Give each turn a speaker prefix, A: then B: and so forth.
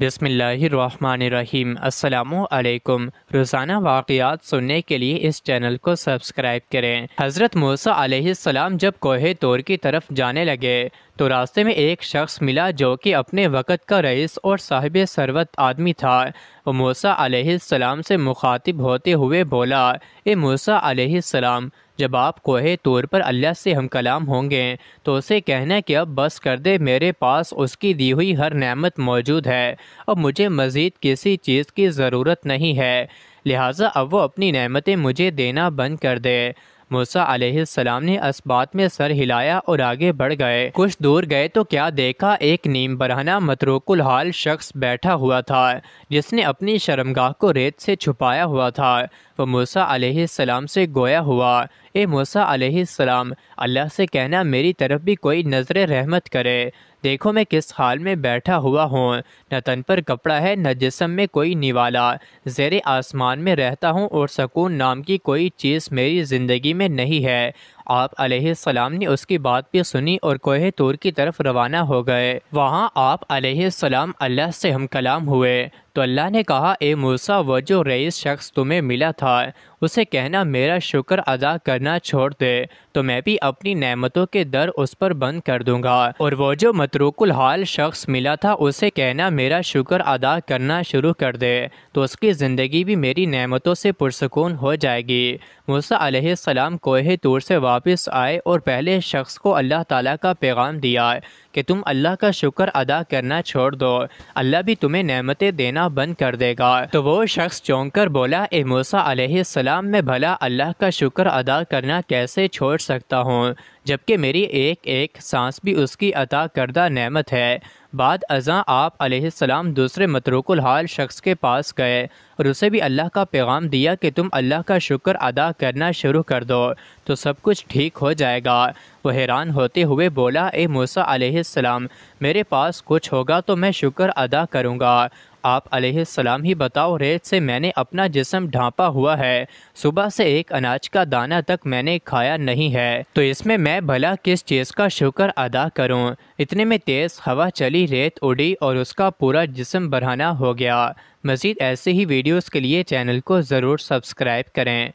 A: बिसमीम् अल्लाम रोज़ाना वाक़ात सुनने के लिए इस चैनल को सब्सक्राइब करें हज़रत मूसा सलाम जब कोहे तौर की तरफ जाने लगे तो रास्ते में एक शख्स मिला जो कि अपने वक़्त का रईस और साहिब सरवत आदमी था वो मूसा आलाम से मुखातिब होते हुए बोला ए मूसा सलाम जब आप कोहे तौर पर अल्लाह से हम कलाम होंगे तो उसे कहना कि अब बस कर दे मेरे पास उसकी दी हुई हर नमत मौजूद है अब मुझे मज़ीद किसी चीज़ की ज़रूरत नहीं है लिहाजा अब वो अपनी नमतें मुझे देना बंद कर दे मूसा अलैहिस्सलाम ने इस बात में सर हिलाया और आगे बढ़ गए कुछ दूर गए तो क्या देखा एक नीम बरहना मतरोकुल हाल शख्स बैठा हुआ था जिसने अपनी शर्मगाह को रेत से छुपाया हुआ था वह मूसा अलैहिस्सलाम से गोया हुआ ए मूसा अलैहिस्सलाम अल्लाह से कहना मेरी तरफ भी कोई नज़र रहमत करे देखो मैं किस हाल में बैठा हुआ हूँ न तन पर कपड़ा है न जिसम में कोई निवाला ज़ेर आसमान में रहता हूँ और सकून नाम की कोई चीज़ मेरी ज़िंदगी में नहीं है आप सलाम ने उसकी बात भी सुनी और कोहे तूर की तरफ रवाना हो गए वहाँ आप सलाम अल्लाह से हम कलाम हुए तो अल्लाह ने कहा ए मूसा वह जो रईस शख्स तुम्हें मिला था उसे कहना मेरा शुक्र अदा करना छोड़ दे तो मैं भी अपनी नेमतों के दर उस पर बंद कर दूंगा और वह जो मतरूकुल हाल शख्स मिला था उसे कहना मेरा शुक्र अदा करना शुरू कर दे तो उसकी ज़िंदगी भी मेरी नेमतों से पुरसकून हो जाएगी मूसा सलाम कोहे तूर से वापस आए और पहले शख्स को अल्लाह ताला का पैगाम दिया कि तुम अल्लाह का शुक्र अदा करना छोड़ दो अल्लाह भी तुम्हें नमतें देना बंद कर देगा तो वो शख्स चौंक कर बोला ए मूसा सलाम में भला अल्लाह का शुक्र अदा करना कैसे छोड़ सकता हूँ जबकि मेरी एक एक सांस भी उसकी अता करदा नेमत है बाद अजा आप सलाम दूसरे मतरूकुल हाल शख्स के पास गए और उसे भी अल्लाह का पैगाम दिया कि तुम अल्लाह का शुक्र अदा करना शुरू कर दो तो सब कुछ ठीक हो जाएगा वह हैरान होते हुए बोला ए मूसा सलाम मेरे पास कुछ होगा तो मैं शुक्र अदा करूँगा आप सलाम ही बताओ रेत से मैंने अपना जिसम ढांपा हुआ है सुबह से एक अनाज का दाना तक मैंने खाया नहीं है तो इसमें मैं भला किस चीज़ का शुक्र अदा करूं? इतने में तेज़ हवा चली रेत उड़ी और उसका पूरा जिसम बढ़ाना हो गया मज़ीद ऐसे ही वीडियोज़ के लिए चैनल को ज़रूर सब्सक्राइब करें